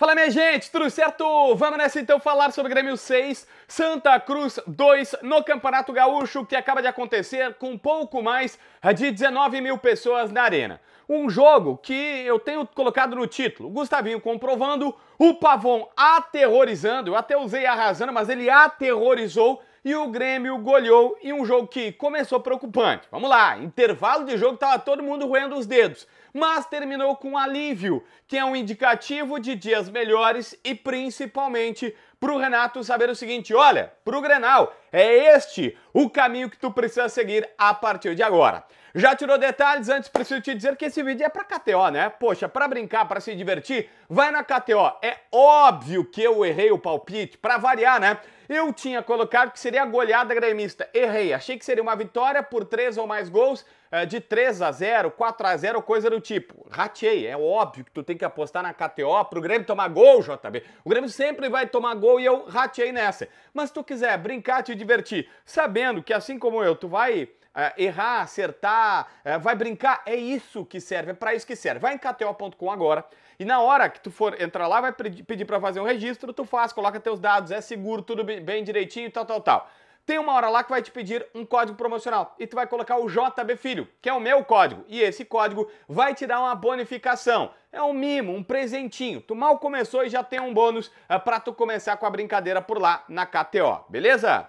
Fala minha gente, tudo certo? Vamos nessa então falar sobre Grêmio 6, Santa Cruz 2 no Campeonato Gaúcho que acaba de acontecer com pouco mais de 19 mil pessoas na arena. Um jogo que eu tenho colocado no título, Gustavinho comprovando, o Pavon aterrorizando, eu até usei arrasando, mas ele aterrorizou e o Grêmio goleou em um jogo que começou preocupante. Vamos lá, intervalo de jogo estava todo mundo roendo os dedos, mas terminou com alívio, que é um indicativo de dias melhores e principalmente para o Renato saber o seguinte: olha, para o Grenal, é este o caminho que tu precisa seguir a partir de agora. Já tirou detalhes? Antes preciso te dizer que esse vídeo é para KTO, né? Poxa, para brincar, para se divertir, vai na KTO. É óbvio que eu errei o palpite, para variar, né? Eu tinha colocado que seria a goleada gremista. Errei. Achei que seria uma vitória por três ou mais gols eh, de 3 a 0 4 a 0 coisa do tipo. Ratei, é óbvio que tu tem que apostar na KTO pro Grêmio tomar gol, JB. O Grêmio sempre vai tomar gol e eu ratei nessa. Mas se tu quiser brincar, te divertir, sabendo que assim como eu, tu vai é, errar, acertar, é, vai brincar, é isso que serve, é para isso que serve. Vai em KTO.com agora e na hora que tu for entrar lá, vai pedir para fazer um registro, tu faz, coloca teus dados, é seguro, tudo bem, direitinho, tal, tal, tal. Tem uma hora lá que vai te pedir um código promocional e tu vai colocar o JB Filho, que é o meu código, e esse código vai te dar uma bonificação. É um mimo, um presentinho. Tu mal começou e já tem um bônus é, para tu começar com a brincadeira por lá na KTO, beleza?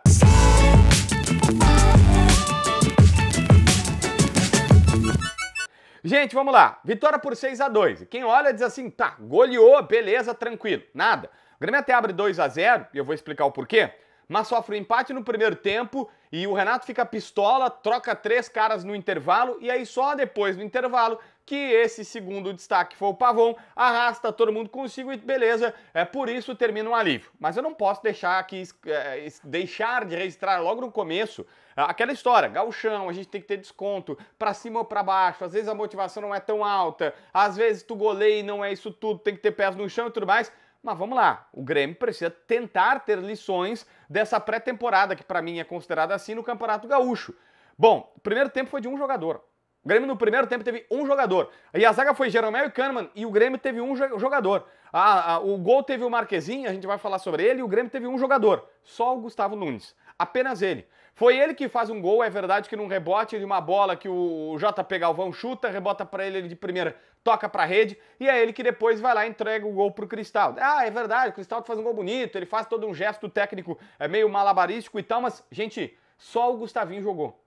Gente, vamos lá. Vitória por 6 a 2 Quem olha diz assim, tá, goleou, beleza, tranquilo. Nada. O Grêmio até abre 2 a 0 e eu vou explicar o porquê mas sofre um empate no primeiro tempo e o Renato fica pistola, troca três caras no intervalo e aí só depois do intervalo que esse segundo destaque foi o Pavon, arrasta todo mundo consigo e beleza, é por isso termina um alívio. Mas eu não posso deixar aqui, é, deixar de registrar logo no começo é, aquela história, galchão, a gente tem que ter desconto, para cima ou para baixo, às vezes a motivação não é tão alta, às vezes tu goleia e não é isso tudo, tem que ter pés no chão e tudo mais, mas vamos lá, o Grêmio precisa tentar ter lições dessa pré-temporada, que para mim é considerada assim no Campeonato Gaúcho. Bom, o primeiro tempo foi de um jogador. O Grêmio no primeiro tempo teve um jogador. E a zaga foi Jeromel e Kahneman, e o Grêmio teve um jogador. A, a, o gol teve o Marquezinho, a gente vai falar sobre ele, e o Grêmio teve um jogador. Só o Gustavo Nunes. Apenas ele. Foi ele que faz um gol, é verdade que num rebote de uma bola que o JP Galvão chuta, rebota para ele de primeira toca para a rede e é ele que depois vai lá e entrega o gol pro Cristaldo. Ah, é verdade, o Cristaldo tá faz um gol bonito, ele faz todo um gesto técnico é meio malabarístico e tal, mas gente, só o Gustavinho jogou.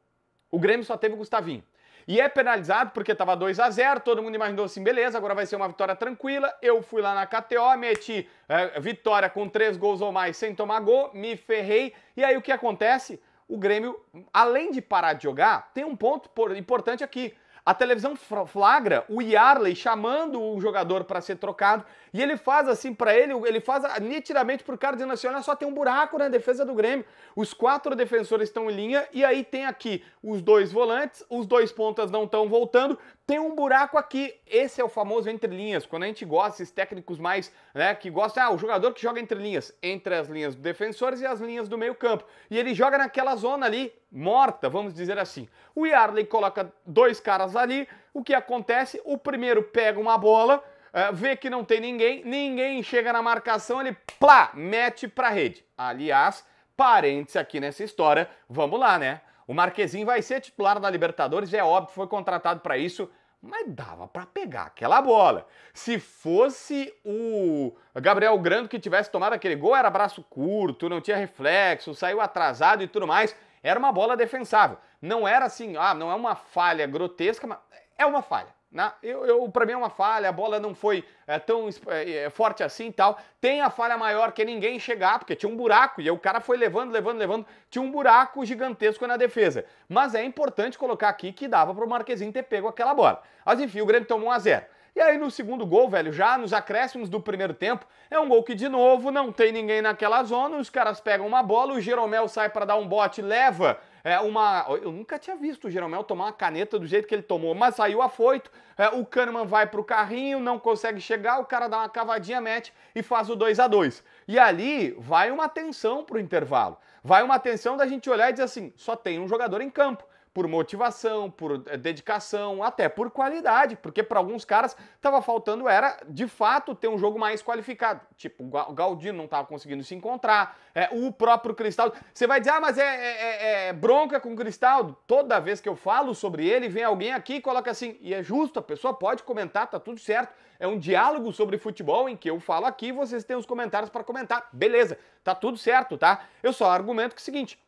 O Grêmio só teve o Gustavinho. E é penalizado porque estava 2 a 0 todo mundo imaginou assim, beleza, agora vai ser uma vitória tranquila. Eu fui lá na KTO, meti é, vitória com três gols ou mais sem tomar gol, me ferrei. E aí o que acontece? O Grêmio, além de parar de jogar, tem um ponto importante aqui a televisão flagra o Yarley chamando o jogador para ser trocado e ele faz assim para ele, ele faz nitidamente pro cara dizendo assim: olha só, tem um buraco na defesa do Grêmio. Os quatro defensores estão em linha e aí tem aqui os dois volantes, os dois pontas não estão voltando, tem um buraco aqui. Esse é o famoso entre linhas. Quando a gente gosta, esses técnicos mais, né, que gostam, ah, o jogador que joga entre linhas, entre as linhas dos defensores e as linhas do meio-campo. E ele joga naquela zona ali, morta, vamos dizer assim. O Yarley coloca dois caras ali, o que acontece? O primeiro pega uma bola, eh, vê que não tem ninguém, ninguém chega na marcação, ele plá, mete pra rede. Aliás, parênteses aqui nessa história, vamos lá, né? O Marquezinho vai ser titular da Libertadores, é óbvio, foi contratado para isso, mas dava para pegar aquela bola. Se fosse o Gabriel Grando que tivesse tomado aquele gol, era braço curto, não tinha reflexo, saiu atrasado e tudo mais. Era uma bola defensável. Não era assim, ah, não é uma falha grotesca, mas é uma falha. Né? Eu, eu, pra mim é uma falha, a bola não foi é, tão é, forte assim e tal. Tem a falha maior que é ninguém chegar, porque tinha um buraco, e o cara foi levando, levando, levando. Tinha um buraco gigantesco na defesa. Mas é importante colocar aqui que dava pro Marquezinho ter pego aquela bola. Mas enfim, o Grêmio tomou 1 a 0 e aí no segundo gol, velho, já nos acréscimos do primeiro tempo, é um gol que de novo não tem ninguém naquela zona, os caras pegam uma bola, o Jeromel sai para dar um bote, leva é, uma. Eu nunca tinha visto o Jeromel tomar uma caneta do jeito que ele tomou, mas saiu afoito. É, o Kahneman vai pro carrinho, não consegue chegar, o cara dá uma cavadinha, mete e faz o 2 a 2 E ali vai uma tensão pro intervalo. Vai uma tensão da gente olhar e dizer assim: só tem um jogador em campo por motivação, por eh, dedicação, até por qualidade, porque para alguns caras estava faltando era, de fato, ter um jogo mais qualificado. Tipo, o Galdino não estava conseguindo se encontrar, é, o próprio Cristaldo. Você vai dizer, ah, mas é, é, é, é, bronca com o Cristaldo. Toda vez que eu falo sobre ele, vem alguém aqui e coloca assim, e é justo, a pessoa pode comentar, tá tudo certo. É um diálogo sobre futebol em que eu falo aqui, vocês têm os comentários para comentar. Beleza, tá tudo certo, tá? Eu só argumento que é o seguinte,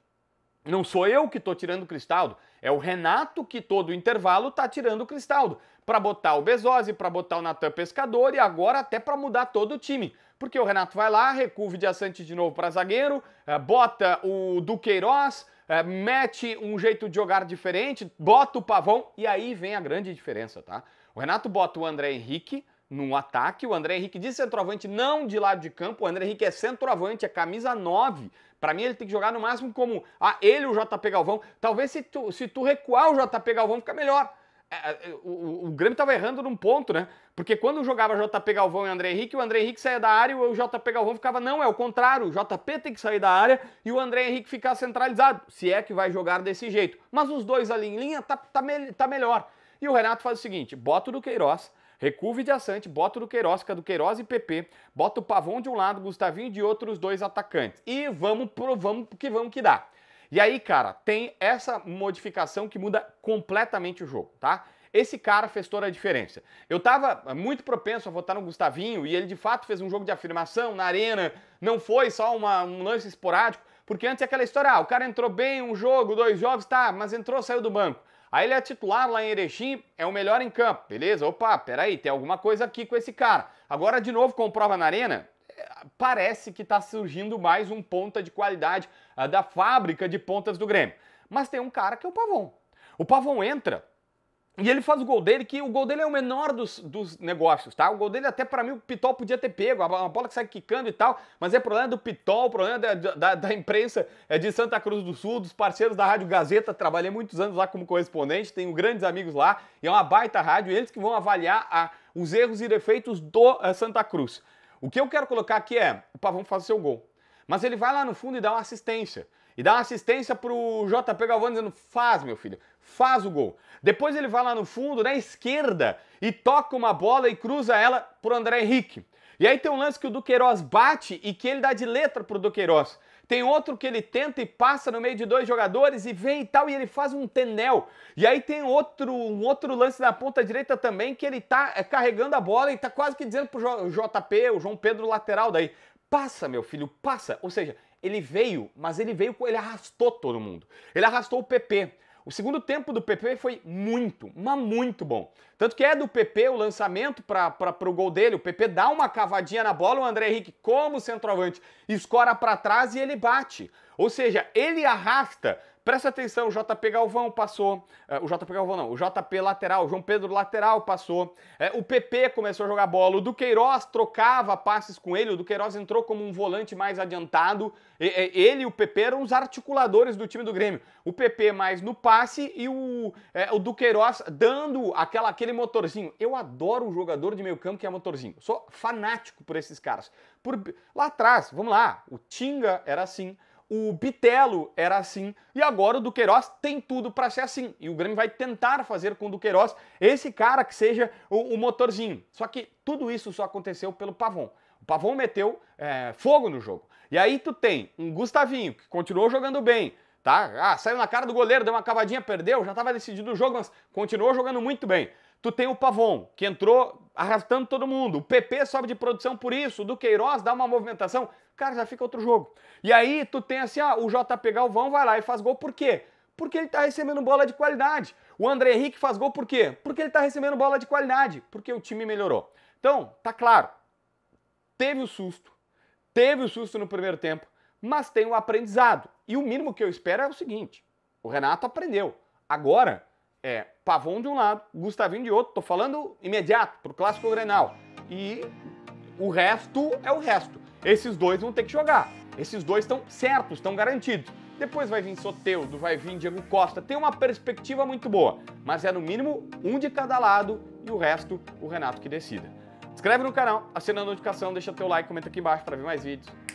não sou eu que estou tirando o Cristaldo, é o Renato que todo intervalo está tirando o Cristaldo para botar o Bezosi, para botar o Natan Pescador e agora até para mudar todo o time. Porque o Renato vai lá, recua o Vidiaçante de novo para zagueiro, é, bota o Duqueiroz, é, mete um jeito de jogar diferente, bota o Pavão e aí vem a grande diferença, tá? O Renato bota o André Henrique, no ataque. O André Henrique de centroavante, não de lado de campo. O André Henrique é centroavante, é camisa 9. Para mim, ele tem que jogar no máximo como ah, ele, o JP Galvão. Talvez se tu, se tu recuar o JP Galvão, fica melhor. É, é, o, o, o Grêmio estava errando num ponto, né? Porque quando jogava JP Galvão e André Henrique, o André Henrique saía da área e o JP Galvão ficava, não, é o contrário, o JP tem que sair da área e o André Henrique ficar centralizado, se é que vai jogar desse jeito. Mas os dois ali em linha tá, tá, tá melhor. E o Renato faz o seguinte: bota o do Queiroz, Recuve de Assante, bota o do Queiroz, fica do Queiroz e PP, bota o Pavon de um lado, Gustavinho de outro, os dois atacantes. E vamos pro vamos que vamos que dá. E aí, cara, tem essa modificação que muda completamente o jogo, tá? Esse cara fez toda a diferença. Eu tava muito propenso a votar no Gustavinho e ele de fato fez um jogo de afirmação na arena, não foi só uma, um lance esporádico, porque antes é aquela história, ah, o cara entrou bem, um jogo, dois jogos, tá, mas entrou, saiu do banco. Aí ele é titular lá em Erechim, é o melhor em campo, beleza? Opa, peraí, tem alguma coisa aqui com esse cara. Agora, de novo, com prova na arena, parece que está surgindo mais um ponta de qualidade ah, da fábrica de pontas do Grêmio. Mas tem um cara que é o Pavon. O Pavon entra e ele faz o gol dele, que o gol dele é o menor dos, dos negócios, tá? O gol dele, até para mim, o Pitol podia ter pego, uma bola que sai quicando e tal, mas é problema do Pitol, problema da, da, da imprensa é de Santa Cruz do Sul, dos parceiros da Rádio Gazeta. Trabalhei muitos anos lá como correspondente, tenho grandes amigos lá, e é uma baita rádio, eles que vão avaliar a, os erros e defeitos do eh, Santa Cruz. O que eu quero colocar aqui é: o Pavão faz o seu gol, mas ele vai lá no fundo e dá uma assistência e dá uma assistência pro JP Galvão dizendo: faz, meu filho, faz o gol. Depois ele vai lá no fundo, na esquerda, e toca uma bola e cruza ela pro André Henrique. E aí tem um lance que o Duqueiroz bate e que ele dá de letra pro Duqueiroz. Tem outro que ele tenta e passa no meio de dois jogadores e vem e tal, e ele faz um tenel. E aí tem outro, um outro lance na ponta direita também que ele tá é, carregando a bola e tá quase que dizendo pro JP, o João Pedro lateral daí, passa, meu filho, passa. Ou seja, ele veio, mas ele veio, ele arrastou todo mundo. Ele arrastou o PP. O segundo tempo do PP foi muito, mas muito bom. Tanto que é do PP o lançamento para o gol dele. O PP dá uma cavadinha na bola, o André Henrique, como centroavante, escora para trás e ele bate. Ou seja, ele arrasta. Presta atenção, o JP Galvão passou. É, o JP Galvão não, o JP lateral, o João Pedro lateral passou. É, o PP começou a jogar bola. O Duqueiroz trocava passes com ele. O Duqueiroz entrou como um volante mais adiantado. Ele e o PP eram os articuladores do time do Grêmio. O PP mais no passe e o, é, o Duqueiroz dando aquela, aquele motorzinho. Eu adoro o jogador de meio campo que é motorzinho. sou fanático por esses caras. Por, lá atrás, vamos lá, o Tinga era assim. O Bitelo era assim e agora o Duqueiroz tem tudo para ser assim. E o Grêmio vai tentar fazer com o Duqueiroz esse cara que seja o, o motorzinho. Só que tudo isso só aconteceu pelo Pavon. O Pavon meteu é, fogo no jogo. E aí tu tem um Gustavinho que continuou jogando bem, tá? Ah, saiu na cara do goleiro, deu uma cavadinha, perdeu, já estava decidido o jogo, mas continuou jogando muito bem. Tu tem o Pavon, que entrou arrastando todo mundo. O PP sobe de produção por isso, do Queiroz dá uma movimentação, cara, já fica outro jogo. E aí tu tem assim, ah, o JP Galvão vai lá e faz gol por quê? Porque ele tá recebendo bola de qualidade. O André Henrique faz gol por quê? Porque ele tá recebendo bola de qualidade, porque o time melhorou. Então, tá claro. Teve o susto. Teve o susto no primeiro tempo, mas tem o aprendizado. E o mínimo que eu espero é o seguinte: o Renato aprendeu. Agora, é Pavon de um lado, Gustavinho de outro, tô falando imediato, pro Clássico Grenal. E o resto é o resto. Esses dois vão ter que jogar. Esses dois estão certos, estão garantidos. Depois vai vir Soteudo, vai vir Diego Costa. Tem uma perspectiva muito boa, mas é no mínimo um de cada lado e o resto o Renato que decida. Inscreve no canal, acende a notificação, deixa teu like, comenta aqui embaixo para ver mais vídeos.